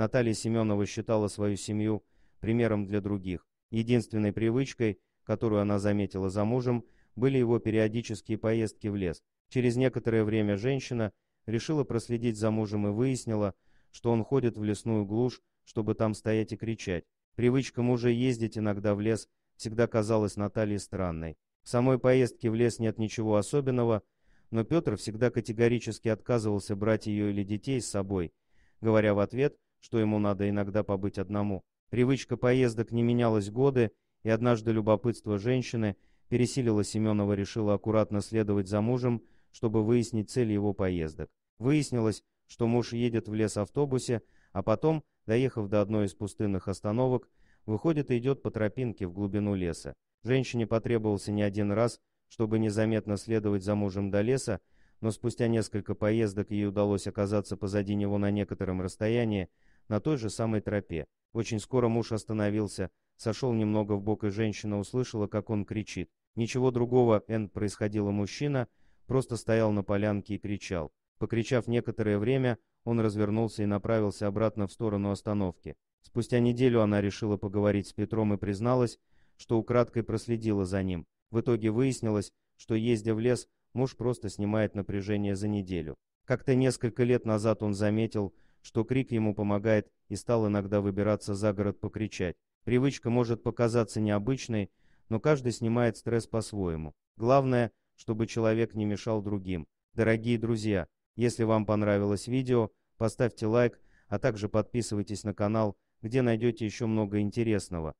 Наталья Семенова считала свою семью примером для других. Единственной привычкой, которую она заметила за мужем, были его периодические поездки в лес. Через некоторое время женщина решила проследить за мужем и выяснила, что он ходит в лесную глушь, чтобы там стоять и кричать. Привычка мужа ездить иногда в лес всегда казалась Наталье странной. В самой поездке в лес нет ничего особенного, но Петр всегда категорически отказывался брать ее или детей с собой, говоря в ответ – что ему надо иногда побыть одному. Привычка поездок не менялась годы, и однажды любопытство женщины пересилило Семенова, решила аккуратно следовать за мужем, чтобы выяснить цель его поездок. Выяснилось, что муж едет в лес автобусе, а потом, доехав до одной из пустынных остановок, выходит и идет по тропинке в глубину леса. Женщине потребовался не один раз, чтобы незаметно следовать за мужем до леса, но спустя несколько поездок ей удалось оказаться позади него на некотором расстоянии, на той же самой тропе. Очень скоро муж остановился, сошел немного в бок, и женщина услышала, как он кричит. Ничего другого, Н, происходило мужчина, просто стоял на полянке и кричал. Покричав некоторое время, он развернулся и направился обратно в сторону остановки. Спустя неделю она решила поговорить с Петром и призналась, что украдкой проследила за ним. В итоге выяснилось, что, ездя в лес, муж просто снимает напряжение за неделю. Как-то несколько лет назад он заметил, что крик ему помогает и стал иногда выбираться за город покричать. Привычка может показаться необычной, но каждый снимает стресс по-своему. Главное, чтобы человек не мешал другим. Дорогие друзья, если вам понравилось видео, поставьте лайк, а также подписывайтесь на канал, где найдете еще много интересного.